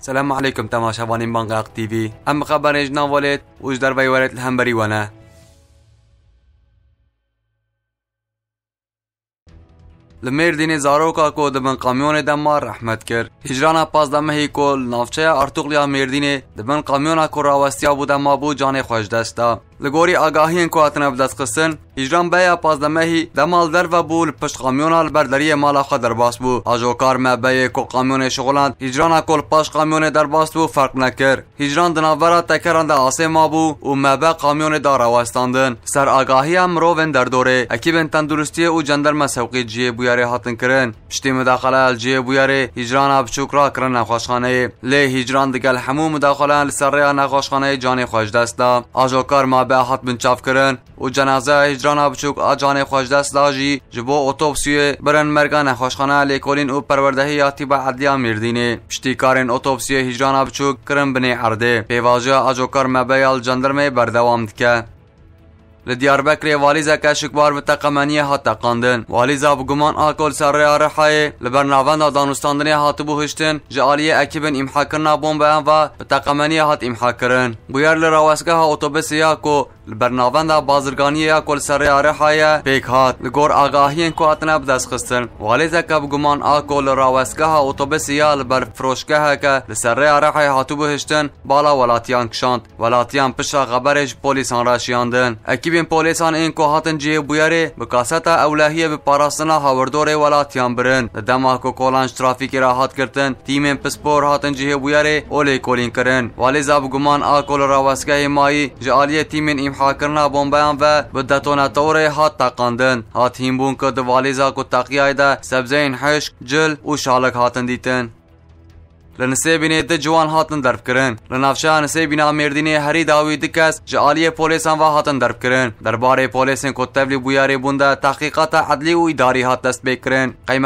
سلام علیکم تماشاوانین بانقاق تیوی ام خبرنج ناولید اوش در ویورت الهمبری وانه لمردینی زاروکا کو د من قامیون دمار رحمت کر هجران پاز د مهی کول نافچه ارتوغلیا مردینی د من قامیون کو راوستیا بوده ما بو جان خوش دستا Li gorî agahiyên ku hatine bidestxistin, hicran beya pazdemehî demal derve bû li pişt kamyona li ber mala xwe derbas bû. Ajokar mebeyê ku kamyonê şixulan hîjrana ku li paş kamyonê derbas bû ferq nekir. Hîjran di navbera tekeran de asê ma bû û mebe kamyonê da rawestandin. Ser agahiya mirovên derdorê, ekîbên tendurustiyê û cenderme sewqî ciyê bûyerê hatin kirin. Piştî midexela el ciyê bûyerê hîjrana biçûk ra kirin nexweşxaneyê. Lê hîjran digel hemû midexeleyan li ser rêya nexweşxaneyê canê dest da. Ajokar ma به من چاف کرن و جنازه هجران بچوک آجان خوش دست داجی جبو اتوپسی برن مرگان خوشخانه لیکولین و پروردهی یاتی با عدلیا مردینه. پشتی کارن اتوپسی هجران بچوک کرن بنی عرده پیواجه آجوکار مبیال جندرمه بردوام که. لدیار دیاربکری والیزا که شکبار به تقمنی هات قاندن والیزا بگمان آکول سر رحای لبر ناوند دانستاندنی هات هشتن اکیبن امحاکرنا کرنا بمب و به تقمنی هات امحا بیار بویر لی ها اتوبوس کو برناوند بازرگانی یا کل سر رحای پیک هات گور آگاهی کو اتنا بدست خستن والی زکا بگمان آکول راوسگاه اتوبس یا بر فروشگاه که لسر رحای هاتو بهشتن بالا ولاتیان کشاند ولاتیان پشا خبرش پلیسان راشیاندن اکیبین پلیسان این کو هاتن بیاره بویاره تا اولهیه به پاراستنا هاوردوره ولاتیان برن دما کو کولانج ترافیک را هات کردن تیم پسپور هاتن جیه بیاره اولی کولین کرن والی زاب گمان آکول راوسگاه مایی جالیه تیم محاکرنا بمبیان و به دتونا توری هات تاقاندن هات هیمبون که دوالیزا کو تاقیای ده سبزین حشک جل و شالک هاتن دیتن لنسه بینه ده جوان هاتن دەربکردن لنفشه نسه بینه مردینه هری داوی دەکەس پولیس پولیسان و هاتن باره دەربارەی که تبلی بویاری بونده تحقیقات عدلی و اداری هات دست قیمه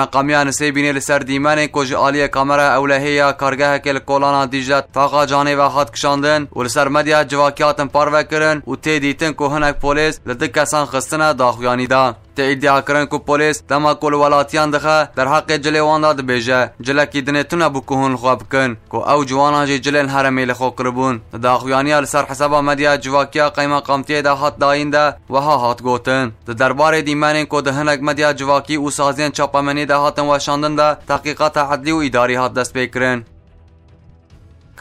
قمیه قەیمەقامیان لسر دیمانه که کۆژی کامره اولهی یا کارگه که لکولانا دیجت دیژات جانه و هات کشاندن و مدیه جوکیاتن پاروه کرن و تیدیتن که هنک پولیس لدکسان خستنه کەسان iddiakirin ku polis dema kolwelatiyan dixe derheqê cilê wan da dibêje cilekî dinêtune bû ku hûn xwe bikin ku ew ciwanan jê cilên heremê li xwe kiribûn di daxuyaniya li ser heseba medya civakiya qeymeqamtiyê de hat dayîn de weha hat gotin di derbarê dîmenên ku di hinek medya civakî û saziyên çapemenî de hatin weşandin de teqîqata hedlî û îdarî hat dest pêkirin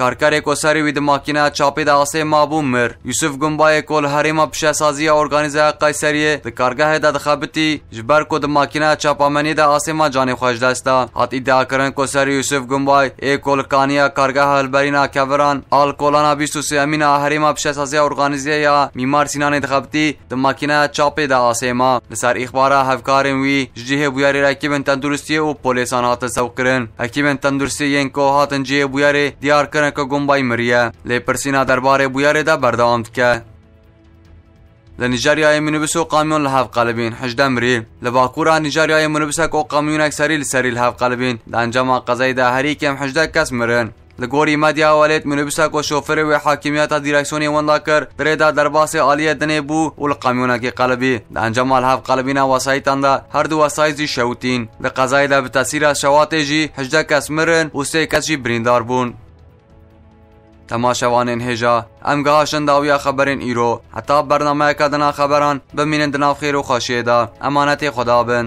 Karkarek osarı vid makina çapı da asê mabûm mir. Yusuf Gumbayê kol herêma pişesaziya organizaya Qeyseriye di kargahê de dixebitî ji ber ku di makina çapamenî de asêma canê xwe ji dest da. Hat îdiakirin ku serî Yusuf Gumbay ê kol kaniya kargaha hilberîna keviran al kolana bîst û sêyemîna herêma pişesaziya organizaya ya Mîmar Sinanê dixebitî di makina çapê de asêma. Li ser îxbara hevkarên wî ji cihê bûyerê ekîbên tenduristiyê û polîsan hatin sevkirin. Ekîbên tenduristiyên ku hatin cihê bûyerê diyar kirin Janeka Gombay Miriye lê pirsîna derbarê bûyerê de berdewam dike. Li Nijeryayê minibûs û kamyon li hev qelibîn hejde mirî. Li Bakûra Nijeryayê minibûsek û kamyonek serî li serî li hev qelibîn. Di encama qezeyê de herî kêm hejde kes mirin. Li gorî medya welêt minibûsek û şoferê wê hakimiyeta dîreksiyonê wenda kir, dirê de derbasê aliyê dinê bû û li kamyonekê qelibî. Di encama li hev qelibîna wesayîtan de her du wesayît jî şewitîn. Li qezayê de bi tesîra şewatê jî hejde kes mirin û sê kes jî birîndar bûn. ام هێژا ئەمگەهاشندا خەبەرین ایرو هەتا برنامه دنا خەبەران بمینن دناو خێر و خوشیده. امانت خدا بن